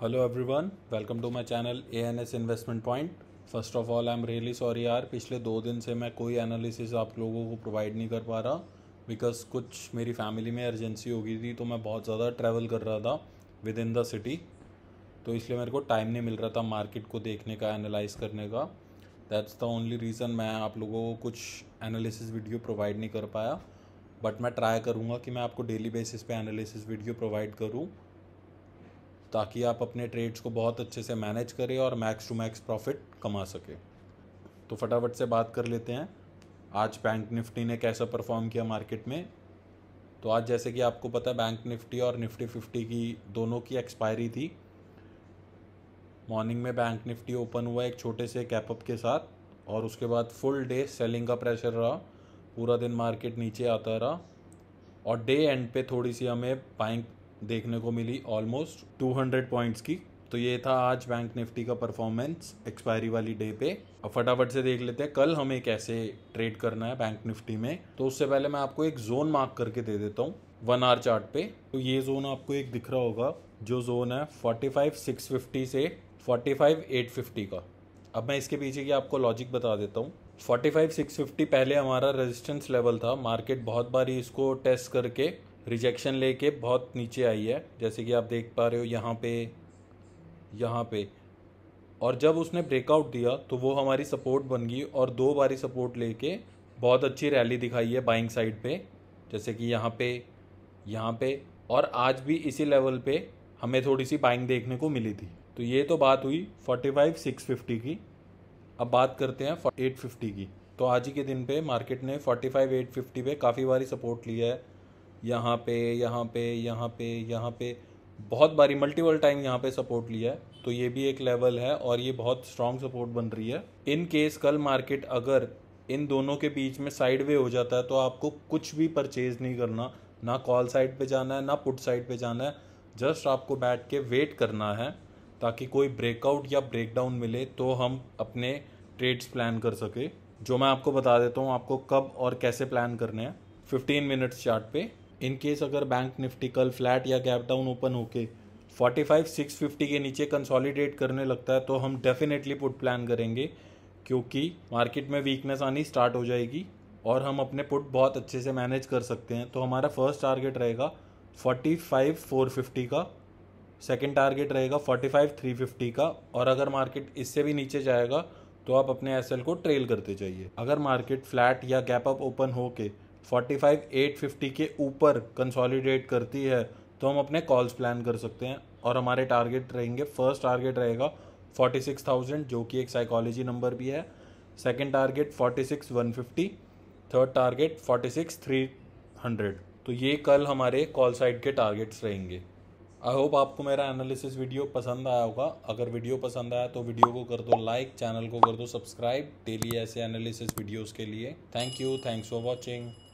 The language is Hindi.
hello everyone welcome to my channel A N S investment point first of all I am really sorry यार पिछले दो दिन से मैं कोई एनालिसिस आप लोगों को प्रोवाइड नहीं कर पा रहा बिकॉज कुछ मेरी फैमिली में अर्जेंसी हो गई थी तो मैं बहुत ज़्यादा ट्रैवल कर रहा था विद इन द सिटी तो इसलिए मेरे को टाइम नहीं मिल रहा था मार्केट को देखने का एनालाइज करने का दैट्स द ओनली रीज़न मैं आप लोगों को कुछ एनालिसिस वीडियो प्रोवाइड नहीं कर पाया बट मैं ट्राई करूँगा कि मैं आपको डेली बेसिस पे एनालिसिस वीडियो प्रोवाइड करूँ ताकि आप अपने ट्रेड्स को बहुत अच्छे से मैनेज करें और मैक्स टू मैक्स प्रॉफिट कमा सके तो फटाफट से बात कर लेते हैं आज बैंक निफ्टी ने कैसा परफॉर्म किया मार्केट में तो आज जैसे कि आपको पता है बैंक निफ्टी और निफ्टी फिफ्टी की दोनों की एक्सपायरी थी मॉर्निंग में बैंक निफ्टी ओपन हुआ एक छोटे से कैपअप के साथ और उसके बाद फुल डे सेलिंग का प्रेशर रहा पूरा दिन मार्केट नीचे आता रहा और डे एंड पे थोड़ी सी हमें बाइंग देखने को मिली ऑलमोस्ट 200 पॉइंट्स की तो ये था आज बैंक निफ्टी का परफॉर्मेंस एक्सपायरी वाली डे पे अब फटाफट से देख लेते हैं कल हमें कैसे ट्रेड करना है बैंक निफ्टी में तो उससे पहले मैं आपको एक जोन मार्क करके दे देता हूँ वन आर चार्ट पे तो ये जोन आपको एक दिख रहा होगा जो जोन है फोर्टी फाइव सिक्स फिफ्टी से फोर्टी फाइव एट फिफ्टी का अब मैं इसके पीछे की आपको लॉजिक बता देता हूँ फोर्टी फाइव सिक्स फिफ्टी पहले हमारा रेजिस्टेंस लेवल था मार्केट बहुत बारी इसको टेस्ट करके रिजेक्शन लेके बहुत नीचे आई है जैसे कि आप देख पा रहे हो यहाँ पे यहाँ पे और जब उसने ब्रेकआउट दिया तो वो हमारी सपोर्ट बन गई और दो बारी सपोर्ट लेके बहुत अच्छी रैली दिखाई है बाइंग साइड पे जैसे कि यहाँ पे यहाँ पे और आज भी इसी लेवल पे हमें थोड़ी सी बाइंग देखने को मिली थी तो ये तो बात हुई फोर्टी फाइव सिक्स फिफ्टी की अब बात करते हैं एट फिफ्टी की तो आज ही के दिन पे मार्केट ने फोर्टी फाइव एट फिफ्टी पे काफ़ी बारी सपोर्ट लिया है यहाँ पे यहाँ पे यहाँ पे यहाँ पे बहुत बारी मल्टीपल टाइम यहाँ पे सपोर्ट लिया है तो ये भी एक लेवल है और ये बहुत स्ट्रांग सपोर्ट बन रही है इन केस कल मार्केट अगर इन दोनों के बीच में साइड वे हो जाता है तो आपको कुछ भी परचेज नहीं करना ना कॉल साइड पे जाना है ना पुट साइड पे जाना है जस्ट आपको बैठ के वेट करना है ताकि कोई ब्रेकआउट या ब्रेकडाउन मिले तो हम अपने ट्रेड्स प्लान कर सके जो मैं आपको बता देता हूँ आपको कब और कैसे प्लान करने हैं 15 मिनट्स चार्ट पे इन केस अगर बैंक निफ्टी कल फ्लैट या गैप डाउन ओपन होके 45 650 के नीचे कंसोलिडेट करने लगता है तो हम डेफिनेटली पुट प्लान करेंगे क्योंकि मार्केट में वीकनेस आनी स्टार्ट हो जाएगी और हम अपने पुट बहुत अच्छे से मैनेज कर सकते हैं तो हमारा फर्स्ट टारगेट रहेगा फोर्टी फाइव फोर फिफ्टी का सेकेंड टारगेट रहेगा फोर्टी फाइव थ्री फिफ्टी का और अगर मार्केट इससे भी नीचे जाएगा तो आप अपने एस को ट्रेल करते जाइए अगर मार्केट फ्लैट या गैप अप ओपन हो के एट फिफ्टी के ऊपर कंसोलिडेट करती है तो हम अपने कॉल्स प्लान कर सकते हैं और हमारे टारगेट रहेंगे फर्स्ट टारगेट रहेगा 46,000 जो कि एक साइकोलॉजी नंबर भी है सेकंड टारगेट 46,150 थर्ड टारगेट 46,300 तो ये कल हमारे कॉल साइड के टारगेट्स रहेंगे आई होप आपको मेरा एनालिसिस वीडियो पसंद आया होगा अगर वीडियो पसंद आया तो वीडियो को कर दो लाइक चैनल को कर दो सब्सक्राइब डेली ऐसे एनालिसिस वीडियोस के लिए thank you thanks for watching